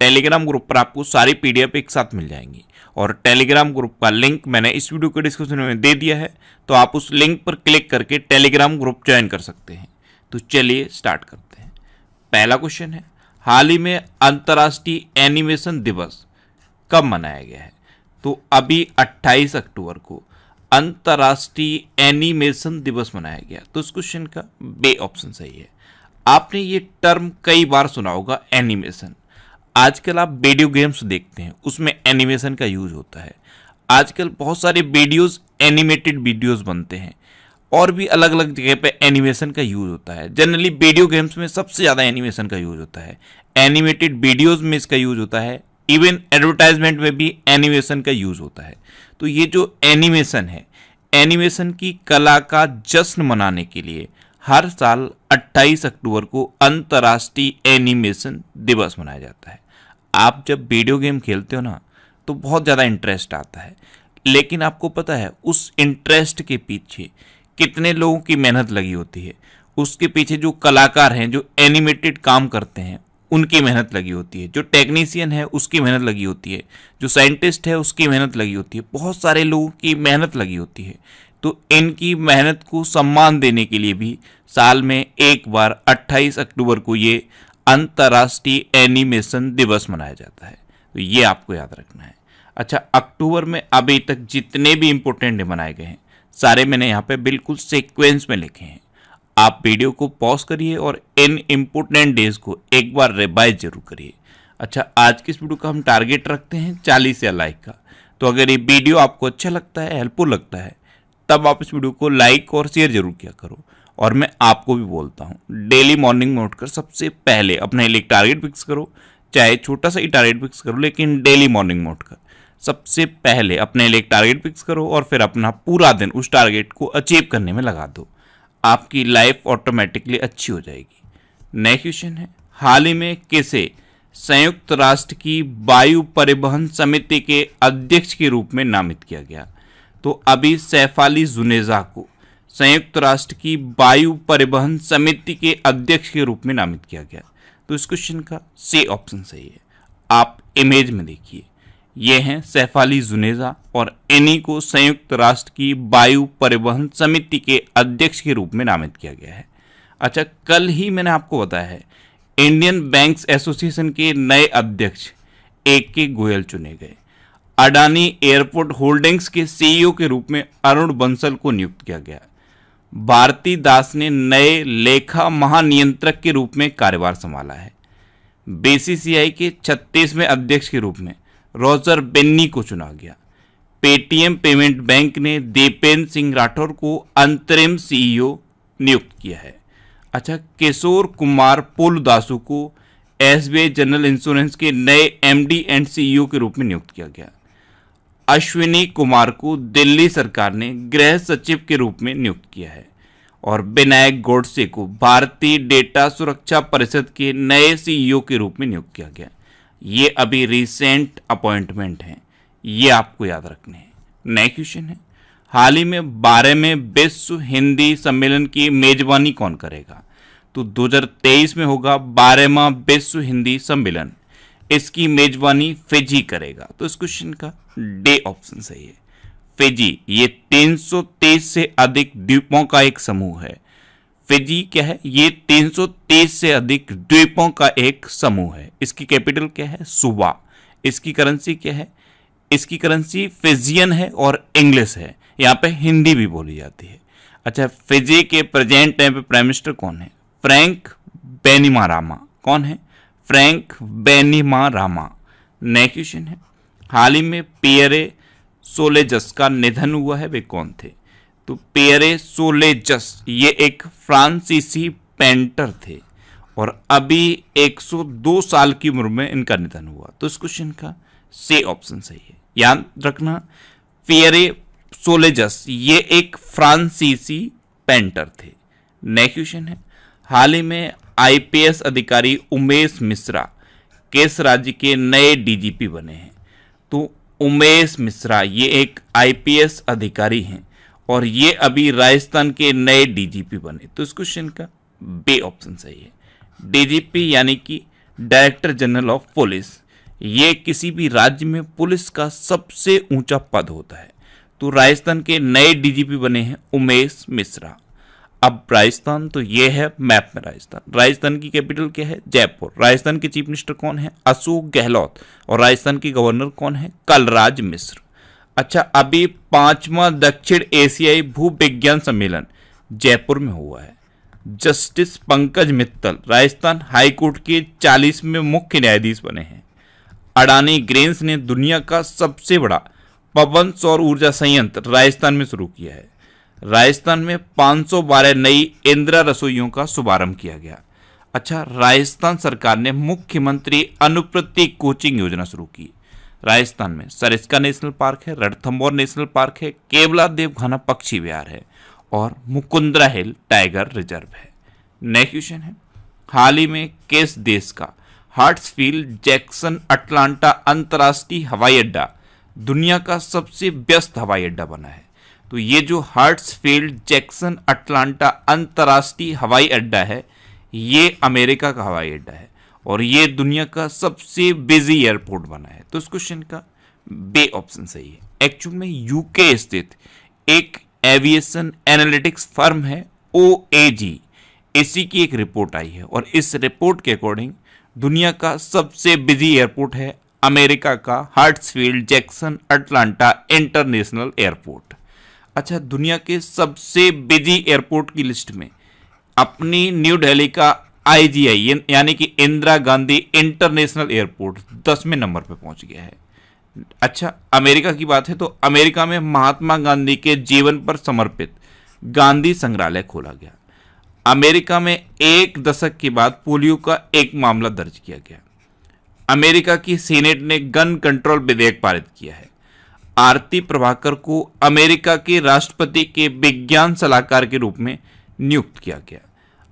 Telegram group पर आपको सारी पीडीएफ एक साथ मिल जाएंगी और टेलीग्राम ग्रुप का लिंक मैंने इस वीडियो के डिस्क्रिप्शन में दे दिया है तो आप उस लिंक पर क्लिक करके टेलीग्राम ग्रुप ज्वाइन कर सकते हैं तो चलिए स्टार्ट करते हैं पहला क्वेश्चन है हाल ही में अंतर्राष्ट्रीय एनिमेशन दिवस कब मनाया गया है तो अभी 28 अक्टूबर को अंतर्राष्ट्रीय एनिमेशन दिवस मनाया गया तो इस क्वेश्चन का बे ऑप्शन सही है आपने ये टर्म कई बार सुना होगा एनिमेशन आजकल आप वीडियो गेम्स देखते हैं उसमें एनिमेशन का यूज होता है आजकल बहुत सारे वीडियोस एनिमेटेड वीडियोस बनते हैं और भी अलग अलग जगह पे एनिमेशन का यूज़ होता है जनरली वीडियो गेम्स में सबसे ज़्यादा एनिमेशन का यूज़ होता है एनिमेटेड वीडियोज़ में इसका यूज़ होता है इवन एडवर्टाइजमेंट में भी एनिमेशन का यूज़ होता है तो ये जो एनिमेशन है एनिमेशन की कला का जश्न मनाने के लिए हर साल 28 अक्टूबर को अंतर्राष्ट्रीय एनिमेशन दिवस मनाया जाता है आप जब वीडियो गेम खेलते हो ना तो बहुत ज़्यादा इंटरेस्ट आता है लेकिन आपको पता है उस इंटरेस्ट के पीछे कितने लोगों की मेहनत लगी होती है उसके पीछे जो कलाकार हैं जो एनिमेटेड काम करते हैं उनकी मेहनत लगी होती है जो टेक्नीसियन है उसकी मेहनत लगी होती है जो साइंटिस्ट है उसकी मेहनत लगी होती है बहुत सारे लोगों की मेहनत लगी होती है तो इनकी मेहनत को सम्मान देने के लिए भी साल में एक बार 28 अक्टूबर को ये अंतर्राष्ट्रीय एनिमेशन दिवस मनाया जाता है तो ये आपको याद रखना है अच्छा अक्टूबर में अभी तक जितने भी इम्पोर्टेंट डे मनाए गए हैं सारे मैंने यहाँ पे बिल्कुल सीक्वेंस में लिखे हैं आप वीडियो को पॉज करिए और इन इम्पोर्टेंट डेज को एक बार रिवाइज जरूर करिए अच्छा आज की इस वीडियो का हम टारगेट रखते हैं चालीस या लाइक का तो अगर ये वीडियो आपको अच्छा लगता है हेल्पफुल लगता है तब आप इस वीडियो को लाइक और शेयर जरूर किया करो और मैं आपको भी बोलता हूँ डेली मॉर्निंग में उठकर सबसे पहले अपने लिए टारगेट फिक्स करो चाहे छोटा सा ही टारगेट फिक्स करो लेकिन डेली मॉर्निंग में उठकर सबसे पहले अपने लिए टारगेट फिक्स करो और फिर अपना पूरा दिन उस टारगेट को अचीव करने में लगा दो आपकी लाइफ ऑटोमेटिकली अच्छी हो जाएगी नेक्स्ट क्वेश्चन है हाल ही में किसे संयुक्त राष्ट्र की वायु परिवहन समिति के अध्यक्ष के रूप में नामित किया गया तो अभी सैफ अली जुनेजा को संयुक्त राष्ट्र की वायु परिवहन समिति के अध्यक्ष के रूप में नामित किया गया तो इस क्वेश्चन का सी ऑप्शन सही है आप इमेज में देखिए ये हैं सैफ अली जुनेजा और इन्हीं को संयुक्त राष्ट्र की वायु परिवहन समिति के अध्यक्ष के रूप में नामित किया गया है अच्छा कल ही मैंने आपको बताया है इंडियन बैंक्स एसोसिएशन के नए अध्यक्ष ए के गोयल चुने गए अडानी एयरपोर्ट होल्डिंग्स के सीईओ के रूप में अरुण बंसल को नियुक्त किया गया भारती दास ने नए लेखा महानियंत्रक के रूप में कार्यभार संभाला है बीसीसीआई के छत्तीसवें अध्यक्ष के रूप में रोजर बेन्नी को चुना गया पेटीएम पेमेंट बैंक ने दीपेंद्र सिंह राठौर को अंतरिम सीईओ नियुक्त किया है अच्छा किशोर कुमार दासू को एस जनरल इंश्योरेंस के नए एमडी एंड सीईओ के रूप में नियुक्त किया गया अश्विनी कुमार को दिल्ली सरकार ने गृह सचिव के रूप में नियुक्त किया है और विनायक गोडसे को भारतीय डेटा सुरक्षा परिषद के नए सीईओ के रूप में नियुक्त किया गया ये अभी रिसेंट अपॉइंटमेंट हैं ये आपको याद रखने हैं नए क्वेश्चन है हाल ही में बारह में विश्व हिंदी सम्मेलन की मेजबानी कौन करेगा तो 2023 में होगा बारहवा विश्व हिंदी सम्मेलन इसकी मेजबानी फिजी करेगा तो इस क्वेश्चन का डे ऑप्शन सही है फिजी ये 323 से अधिक द्वीपों का एक समूह है फिजी क्या है ये 323 से अधिक द्वीपों का एक समूह है इसकी कैपिटल क्या है सुबा इसकी करेंसी क्या है इसकी करेंसी फिजियन है और इंग्लिश है यहाँ पे हिंदी भी बोली जाती है अच्छा फिजी के प्रेजेंट टाइम पे प्राइम मिनिस्टर कौन है फ्रैंक बेनिमारामा कौन है फ्रैंक बेनिमा रामा नए क्वेश्चन है हाल ही में पेयरे सोलेजस का निधन हुआ है वे कौन थे तो पेयरे सोलेजस ये एक फ्रांसीसी पेंटर थे और अभी 102 साल की उम्र में इनका निधन हुआ तो इस क्वेश्चन का से ऑप्शन सही है याद रखना पेयरे सोलेजस ये एक फ्रांसीसी पेंटर थे नेक्स्ट क्वेश्चन है हाल ही में आईपीएस अधिकारी उमेश मिश्रा केस राज्य के नए डीजीपी बने हैं तो उमेश मिश्रा ये एक आईपीएस अधिकारी हैं और ये अभी राजस्थान के नए डीजीपी बने तो इस क्वेश्चन का बे ऑप्शन सही है डीजीपी यानी कि डायरेक्टर जनरल ऑफ पुलिस ये किसी भी राज्य में पुलिस का सबसे ऊंचा पद होता है तो राजस्थान के नए डीजीपी बने हैं उमेश मिश्रा अब राजस्थान तो ये है मैप में राजस्थान राजस्थान की कैपिटल क्या है जयपुर राजस्थान के चीफ मिनिस्टर कौन है अशोक गहलोत और राजस्थान के गवर्नर कौन है कलराज मिश्र अच्छा अभी पांचवा दक्षिण एशियाई भू विज्ञान सम्मेलन जयपुर में हुआ है जस्टिस पंकज मित्तल राजस्थान हाईकोर्ट के चालीसवें मुख्य न्यायाधीश बने हैं अडानी ग्रेन्स ने दुनिया का सबसे बड़ा पवन सौर ऊर्जा संयंत्र राजस्थान में शुरू किया है राजस्थान में 512 नई इंदिरा रसोइयों का शुभारंभ किया गया अच्छा राजस्थान सरकार ने मुख्यमंत्री अनुप्रति कोचिंग योजना शुरू की राजस्थान में सरिस्का नेशनल पार्क है रणथम्बोर नेशनल पार्क है केवला देवघाना पक्षी विहार है और मुकुंद्रा हिल टाइगर रिजर्व है नेक्स्ट क्वेश्चन है हाल ही में किस देश का हार्ट्सफील्ड जैक्सन अटलांटा अंतर्राष्ट्रीय हवाई अड्डा दुनिया का सबसे व्यस्त हवाई अड्डा बना है तो ये जो फील्ड जैक्सन अटलांटा अंतर्राष्ट्रीय हवाई अड्डा है ये अमेरिका का हवाई अड्डा है और ये दुनिया का सबसे बिजी एयरपोर्ट बना है तो इस क्वेश्चन का बे ऑप्शन सही है एक्चुअल में यूके स्थित एक एविएशन एनालिटिक्स फर्म है ओ ए जी इसी की एक रिपोर्ट आई है और इस रिपोर्ट के अकॉर्डिंग दुनिया का सबसे बिजी एयरपोर्ट है अमेरिका का Hartsfield Jackson Atlanta international airport अच्छा दुनिया के सबसे बिजी एयरपोर्ट की लिस्ट में अपनी न्यू दिल्ली का आईजीआई यानी कि इंदिरा गांधी इंटरनेशनल एयरपोर्ट दसवें नंबर पर पहुंच गया है अच्छा अमेरिका की बात है तो अमेरिका में महात्मा गांधी के जीवन पर समर्पित गांधी संग्रहालय खोला गया अमेरिका में एक दशक के बाद पोलियो का एक मामला दर्ज किया गया अमेरिका की सीनेट ने गन कंट्रोल विधेयक पारित किया है आरती प्रभाकर को अमेरिका के राष्ट्रपति के विज्ञान सलाहकार के रूप में नियुक्त किया गया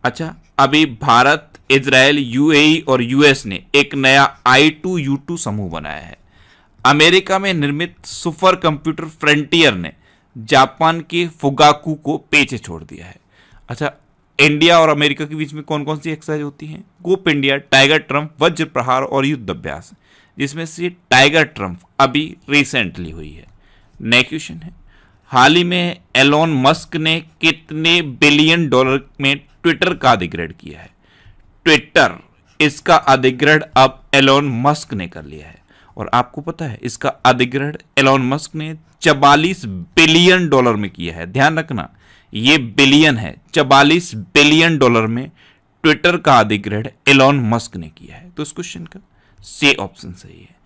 अच्छा अभी भारत इजराइल यूएई और यूएस ने एक नया आई टू यू टू समूह बनाया है अमेरिका में निर्मित सुपर कंप्यूटर फ्रंटियर ने जापान के फुगाकू को पीछे छोड़ दिया है अच्छा इंडिया और अमेरिका के बीच में कौन कौन सी एक्सरसाइज होती हैं गोप इंडिया टाइगर ट्रम्प वज्र प्रहार और युद्ध अभ्यास जिसमें से टाइगर ट्रम्प अभी रिसेंटली हुई है नेक्स्ट क्वेश्चन है हाल ही में एलोन मस्क ने कितने बिलियन डॉलर में ट्विटर का अधिग्रहण किया है ट्विटर इसका अधिग्रहण अब एलोन मस्क ने कर लिया है और आपको पता है इसका अधिग्रहण एलोन मस्क ने चवालीस बिलियन डॉलर में किया है ध्यान रखना ये बिलियन है चवालीस बिलियन डॉलर में ट्विटर का अधिग्रहण एलोन मस्क ने किया है तो इस क्वेश्चन का से ऑप्शन सही है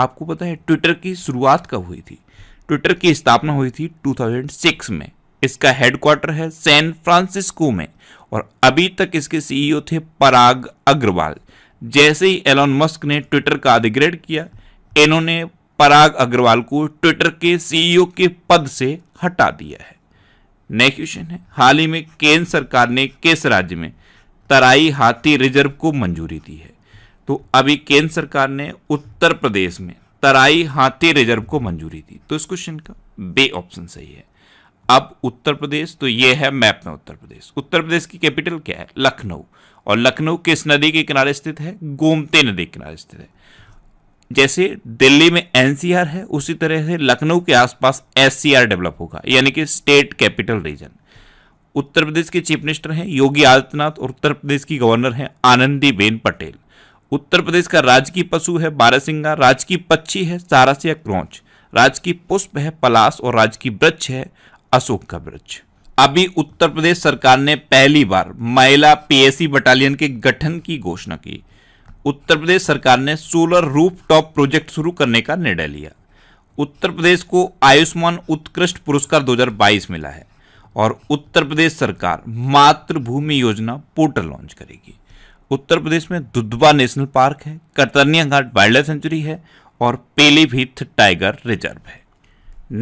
आपको पता है ट्विटर की शुरुआत कब हुई थी ट्विटर की स्थापना हुई थी 2006 में इसका हेडक्वार्टर है सैन फ्रांसिस्को में और अभी तक इसके सीईओ e थे पराग अग्रवाल जैसे ही एलोन मस्क ने ट्विटर का अधिग्रहण किया इन्होंने पराग अग्रवाल को ट्विटर के सीईओ e के पद से हटा दिया है नेक्स्ट क्वेश्चन है हाल ही में केंद्र सरकार ने किस राज्य में तराई हाथी रिजर्व को मंजूरी दी है तो अभी केंद्र सरकार ने उत्तर प्रदेश में तराई हाथी रिजर्व को मंजूरी दी तो इस क्वेश्चन का बे ऑप्शन सही है अब उत्तर प्रदेश तो यह है मैप में उत्तर प्रदेश उत्तर प्रदेश की कैपिटल क्या है लखनऊ और लखनऊ किस नदी के किनारे स्थित है गोमती नदी के किनारे स्थित है जैसे दिल्ली में एनसीआर है उसी तरह से लखनऊ के आसपास एससीआर डेवलप होगा यानी कि state capital region Uttar Pradesh के चीफ मिनिस्टर हैं योगी आदित्यनाथ और उत्तर प्रदेश की गवर्नर हैं आनंदीबेन पटेल उत्तर प्रदेश का राजकीय पशु है बारहसिंगा राजकीय पक्षी है या क्रौच राजकीय पुष्प है पलाश और राजकीय वृक्ष है अशोक का वृक्ष अभी उत्तर प्रदेश सरकार ने पहली बार महिला पीएसी बटालियन के गठन की घोषणा की उत्तर प्रदेश सरकार ने सोलर रूफ टॉप प्रोजेक्ट शुरू करने का निर्णय लिया उत्तर प्रदेश को आयुष्मान उत्कृष्ट पुरस्कार 2022 मिला है और उत्तर प्रदेश सरकार मातृभूमि योजना पोर्टल लॉन्च करेगी उत्तर प्रदेश में दुधवा नेशनल पार्क है Katarnia Ghat wild life sanctuary है और पीलीभीत टाइगर रिजर्व है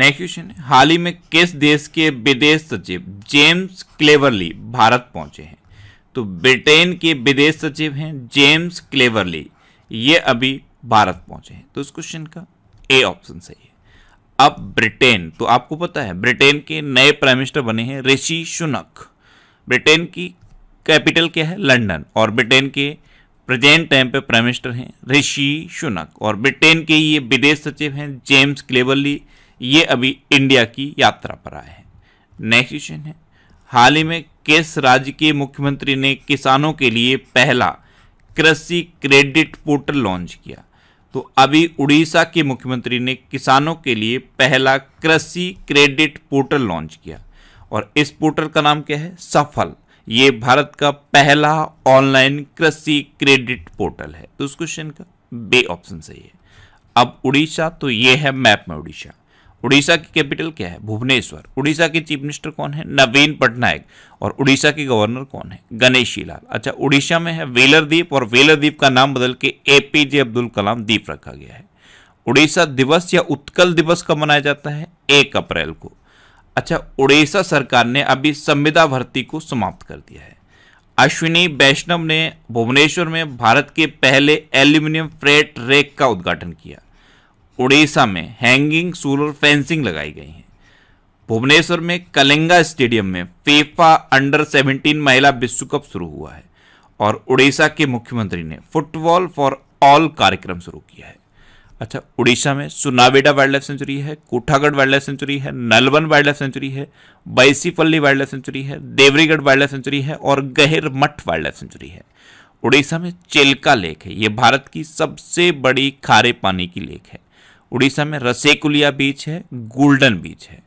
नेक्स्ट क्वेश्चन है हाल ही में किस देश के विदेश सचिव जेम्स क्लेवरली भारत पहुंचे हैं तो ब्रिटेन के विदेश सचिव हैं जेम्स क्लेवरली ये अभी भारत पहुंचे हैं तो इस क्वेश्चन का ए ऑप्शन सही है अब ब्रिटेन तो आपको पता है ब्रिटेन के नए प्राइम मिनिस्टर बने हैं ऋषि सुनक ब्रिटेन की कैपिटल क्या है लंदन और ब्रिटेन के प्रेजेंट टाइम पे प्राइम मिनिस्टर हैं ऋषि शुनक और ब्रिटेन के ये विदेश सचिव हैं जेम्स क्लेवरली ये अभी इंडिया की यात्रा पर आए हैं नेक्स्ट क्वेश्चन है हाल ही में किस राज्य के मुख्यमंत्री ने किसानों के लिए पहला कृषि क्रेडिट पोर्टल लॉन्च किया तो अभी उड़ीसा के मुख्यमंत्री ने किसानों के लिए पहला कृषि क्रेडिट पोर्टल लॉन्च किया और इस पोर्टल का नाम क्या है सफल ये भारत का पहला ऑनलाइन कृषि क्रेडिट पोर्टल है तो उस क्वेश्चन का बे ऑप्शन सही है अब उड़ीसा तो ये है मैप में उड़ीसा उड़ीसा की कैपिटल क्या है भुवनेश्वर उड़ीसा के चीफ मिनिस्टर कौन है नवीन पटनायक और उड़ीसा के गवर्नर कौन है गणेशी लाल अच्छा उड़ीसा में है वेलर द्वीप और वेलर द्वीप का नाम बदल के एपीजे अब्दुल कलाम द्वीप रखा गया है उड़ीसा दिवस या उत्कल दिवस कब मनाया जाता है एक अप्रैल को अच्छा उड़ीसा सरकार ने अभी संविदा भर्ती को समाप्त कर दिया है अश्विनी वैष्णव ने भुवनेश्वर में भारत के पहले एल्यूमिनियम फ्रेट रेक का उद्घाटन किया उड़ीसा में हैंगिंग सोलर फेंसिंग लगाई गई है भुवनेश्वर में कलिंगा स्टेडियम में फीफा अंडर 17 महिला विश्व कप शुरू हुआ है और उड़ीसा के मुख्यमंत्री ने फुटबॉल फॉर ऑल कार्यक्रम शुरू किया है अच्छा उड़ीसा में सुनावेडा वाइल्ड लाइफ सेंचुरी है कोठागढ़ वाइल्ड लाइफ सेंचुरी है नलबन वाइल्ड लाइफ सेंचुरी है बैसीपल्ली वाइल्ड लाइफ सेंचुरी है देवरीगढ़ वाइल्ड लाइफ सेंचुरी है और गहिर मठ वाइल्ड लाइफ सेंचुरी है उड़ीसा में चेलका लेक है ये भारत की सबसे बड़ी खारे पानी की लेक है उड़ीसा में रसेकुलिया बीच है गोल्डन बीच है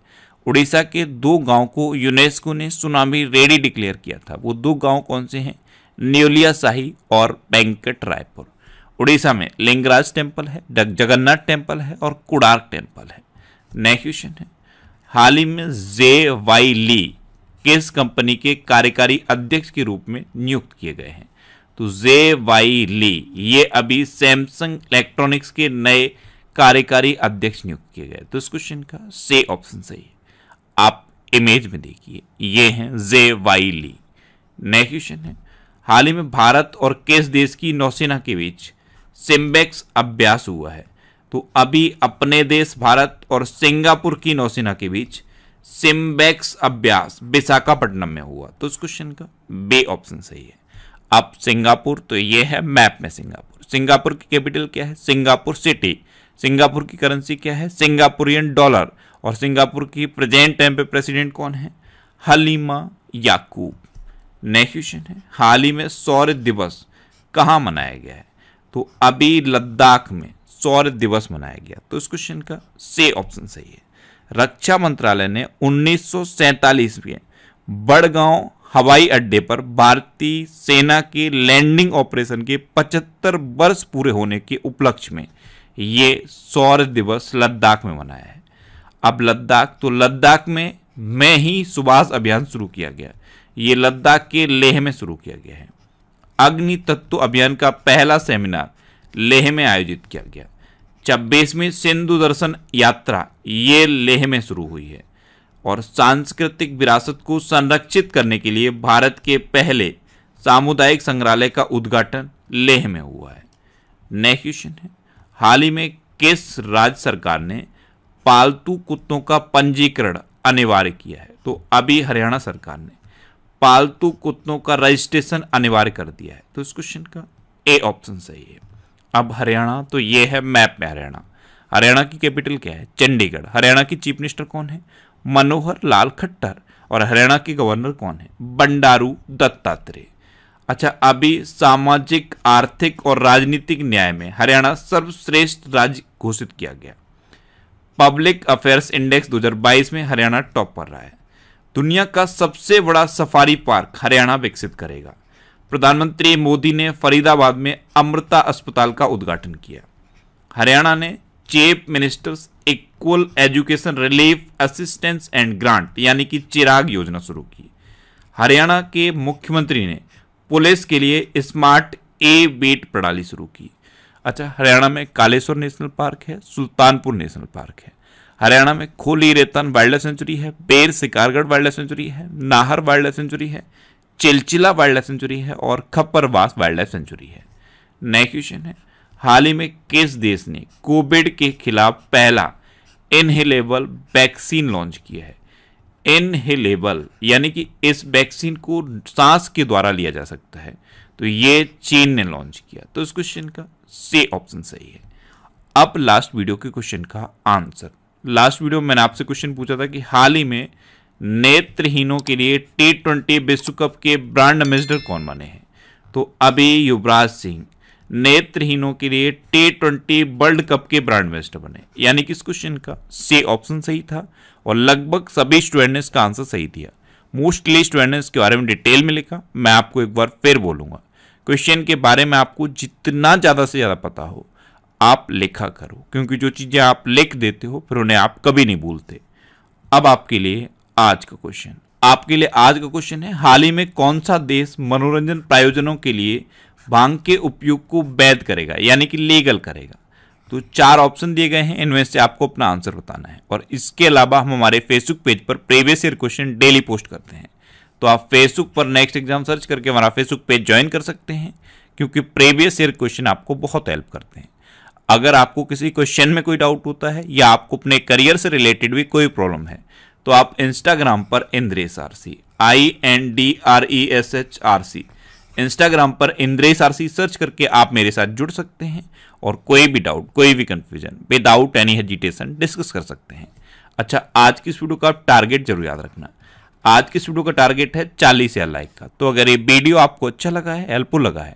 उड़ीसा के दो गांव को यूनेस्को ने सुनामी रेडी डिक्लेयर किया था वो दो गांव कौन से हैं न्योलिया शाही और बैंकट रायपुर उड़ीसा में लिंगराज टेम्पल है जगन्नाथ टेम्पल है और कुडार टेम्पल है नेक्स्ट क्वेश्चन है हाल ही में जे वाई ली किस कंपनी के कार्यकारी अध्यक्ष के रूप में नियुक्त किए गए हैं तो जे वाई ली ये अभी सैमसंग इलेक्ट्रॉनिक्स के नए कार्यकारी अध्यक्ष नियुक्त किए गए तो इस क्वेश्चन का से ऑप्शन सही है आप इमेज में देखिए ये हैं J Y Lee next question है हाल ही में भारत और किस देश की नौसेना के बीच सिम्बेक्स अभ्यास हुआ है तो अभी अपने देश भारत और सिंगापुर की नौसेना के बीच सिम्बेक्स अभ्यास विशाखापट्टनम में हुआ तो इस क्वेश्चन का बे ऑप्शन सही है अब सिंगापुर तो ये है मैप में सिंगापुर सिंगापुर की कैपिटल क्या है सिंगापुर सिटी सिंगापुर की करेंसी क्या है सिंगापुरियन डॉलर और सिंगापुर की प्रेजेंट टाइम पे प्रेसिडेंट कौन है हलीमा याकूब नेक्स्ट क्वेश्चन है हाल ही में सौर दिवस कहाँ मनाया गया है तो अभी लद्दाख में सौर दिवस मनाया गया तो इस क्वेश्चन का से ऑप्शन सही है रक्षा मंत्रालय ने उन्नीस सौ में बड़गांव हवाई अड्डे पर भारतीय सेना के लैंडिंग ऑपरेशन के 75 वर्ष पूरे होने के उपलक्ष्य में ये सौर दिवस लद्दाख में मनाया है अब लद्दाख तो लद्दाख में में ही सुभाष अभियान शुरू किया गया ये लद्दाख के लेह में शुरू किया गया है अग्नि तत्व अभियान का पहला सेमिनार लेह में आयोजित किया गया छब्बीसवीं सिंधु दर्शन यात्रा ये लेह में शुरू हुई है और सांस्कृतिक विरासत को संरक्षित करने के लिए भारत के पहले सामुदायिक संग्रहालय का उद्घाटन लेह में हुआ है नेक्स्ट क्वेश्चन है हाल ही में किस राज्य सरकार ने पालतू कुत्तों का पंजीकरण अनिवार्य किया है तो अभी हरियाणा सरकार ने पालतू कुत्तों का रजिस्ट्रेशन अनिवार्य कर दिया है तो इस क्वेश्चन का ए ऑप्शन सही है अब हरियाणा तो ये है मैप में हरियाणा हरियाणा की कैपिटल क्या है चंडीगढ़ हरियाणा की चीफ मिनिस्टर कौन है मनोहर लाल खट्टर और हरियाणा के गवर्नर कौन है बंडारू दत्तात्रेय अच्छा अभी सामाजिक आर्थिक और राजनीतिक न्याय में हरियाणा सर्वश्रेष्ठ राज्य घोषित किया गया पब्लिक अफेयर्स इंडेक्स 2022 में हरियाणा टॉप पर रहा है दुनिया का सबसे बड़ा सफारी पार्क हरियाणा विकसित करेगा प्रधानमंत्री मोदी ने फरीदाबाद में अमृता अस्पताल का उद्घाटन किया हरियाणा ने chief ministers equal education relief assistance and grant यानी कि चिराग योजना शुरू की हरियाणा के मुख्यमंत्री ने पुलिस के लिए स्मार्ट ए बेट प्रणाली शुरू की अच्छा हरियाणा में कालेश्वर नेशनल पार्क है सुल्तानपुर नेशनल पार्क है हरियाणा में खोली रेतन वाइल्ड लाइफ सेंचुरी है बेर शिकारगढ़ वाइल्ड लाइफ सेंचुरी है नाहर वाइल्ड लाइफ सेंचुरी है चिलचिला वाइल्ड लाइफ सेंचुरी है और खप्परवास वाइल्ड लाइफ सेंचुरी है नया क्वेश्चन है हाल ही में किस देश ने कोविड के खिलाफ पहला इनहेलेबल वैक्सीन लॉन्च किया है इनहेलेबल यानी कि इस वैक्सीन को सांस के द्वारा लिया जा सकता है तो ये चीन ने लॉन्च किया तो इस क्वेश्चन का से ऑप्शन सही है अब लास्ट वीडियो के क्वेश्चन का आंसर लास्ट वीडियो में मैंने आपसे क्वेश्चन पूछा था कि हाल ही में नेत्रहीनों के लिए टी ट्वेंटी विश्व कप के ब्रांड एम्बेसडर कौन बने हैं तो अभी युवराज सिंह नेत्रहीनों के लिए टी ट्वेंटी वर्ल्ड कप के ब्रांड एम्बेसडर बने यानी कि इस क्वेश्चन का से ऑप्शन सही था और लगभग सभी स्टूडेंट ने इसका आंसर सही दिया मोस्टली स्टूडेंट ने इसके बारे में डिटेल में लिखा मैं आपको एक बार फिर बोलूंगा क्वेश्चन के बारे में आपको जितना ज़्यादा से ज़्यादा पता हो आप लिखा करो क्योंकि जो चीज़ें आप लिख देते हो फिर उन्हें आप कभी नहीं भूलते अब आपके लिए आज का क्वेश्चन आपके लिए आज का क्वेश्चन है हाल ही में कौन सा देश मनोरंजन प्रायोजनों के लिए भांग के उपयोग को वैध करेगा यानी कि लीगल करेगा तो चार ऑप्शन दिए गए हैं इनमें से आपको अपना आंसर बताना है और इसके अलावा हम हमारे फेसबुक पेज पर previous year question daily post करते हैं तो आप फेसबुक पर नेक्स्ट एग्जाम सर्च करके हमारा फेसबुक पेज ज्वाइन कर सकते हैं क्योंकि प्रीवियस ईयर क्वेश्चन आपको बहुत हेल्प करते हैं अगर आपको किसी क्वेश्चन में कोई डाउट होता है या आपको अपने करियर से रिलेटेड भी कोई प्रॉब्लम है तो आप इंस्टाग्राम पर Indresh R C I N D R E S H R C Instagram पर इंद्रेश आर सी सर्च करके आप मेरे साथ जुड़ सकते हैं और कोई भी डाउट कोई भी confusion without any hesitation discuss कर सकते हैं अच्छा आज की इस वीडियो का टारगेट जरूर याद रखना आज की इस वीडियो का टारगेट है चालीस या लाइक का तो अगर ये वीडियो आपको अच्छा लगा है हेल्पफुल लगा है